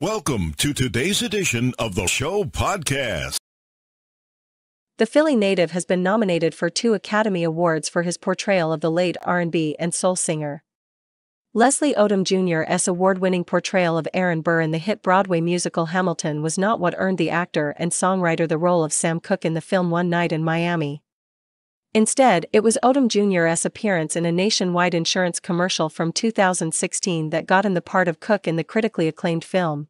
Welcome to today's edition of the Show Podcast. The Philly native has been nominated for two Academy Awards for his portrayal of the late R&B and soul singer. Leslie Odom Jr.'s award-winning portrayal of Aaron Burr in the hit Broadway musical Hamilton was not what earned the actor and songwriter the role of Sam Cooke in the film One Night in Miami. Instead, it was Odom Jr.'s appearance in a nationwide insurance commercial from 2016 that got him the part of Cook in the critically acclaimed film.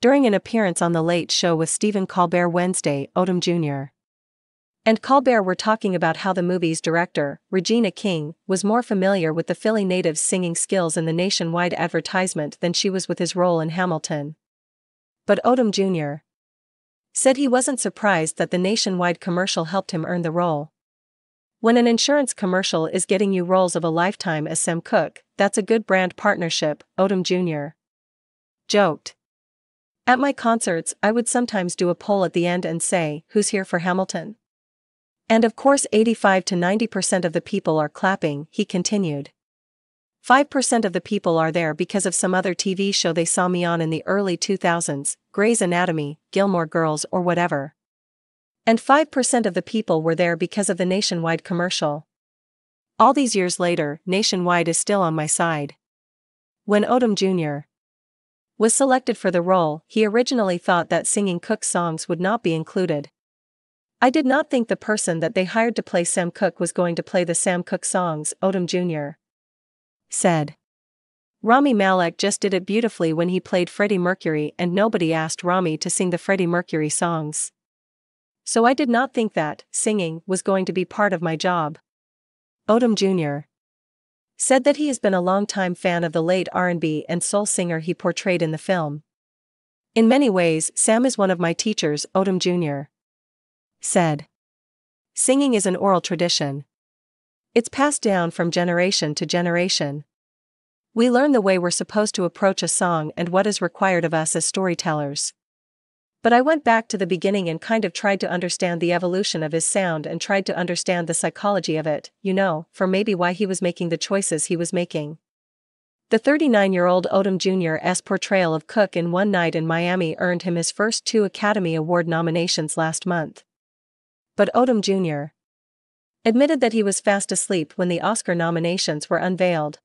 During an appearance on The Late Show with Stephen Colbert Wednesday, Odom Jr. and Colbert were talking about how the movie's director, Regina King, was more familiar with the Philly native's singing skills in the nationwide advertisement than she was with his role in Hamilton. But Odom Jr. said he wasn't surprised that the nationwide commercial helped him earn the role. When an insurance commercial is getting you roles of a lifetime as Sam Cook, that's a good brand partnership, Odom Jr. joked. At my concerts, I would sometimes do a poll at the end and say, Who's here for Hamilton? And of course, 85 to 90% of the people are clapping, he continued. 5% of the people are there because of some other TV show they saw me on in the early 2000s, Grey's Anatomy, Gilmore Girls, or whatever. And 5% of the people were there because of the nationwide commercial. All these years later, Nationwide is still on my side. When Odom Jr. was selected for the role, he originally thought that singing Cook songs would not be included. I did not think the person that they hired to play Sam Cook was going to play the Sam Cook songs, Odom Jr. said. Rami Malek just did it beautifully when he played Freddie Mercury, and nobody asked Rami to sing the Freddie Mercury songs so I did not think that singing was going to be part of my job. Odom Jr. said that he has been a longtime fan of the late R&B and soul singer he portrayed in the film. In many ways, Sam is one of my teachers, Odom Jr. said. Singing is an oral tradition. It's passed down from generation to generation. We learn the way we're supposed to approach a song and what is required of us as storytellers but I went back to the beginning and kind of tried to understand the evolution of his sound and tried to understand the psychology of it, you know, for maybe why he was making the choices he was making. The 39 year old Odom Jr.'s portrayal of Cook in One Night in Miami earned him his first two Academy Award nominations last month. But Odom Jr. admitted that he was fast asleep when the Oscar nominations were unveiled,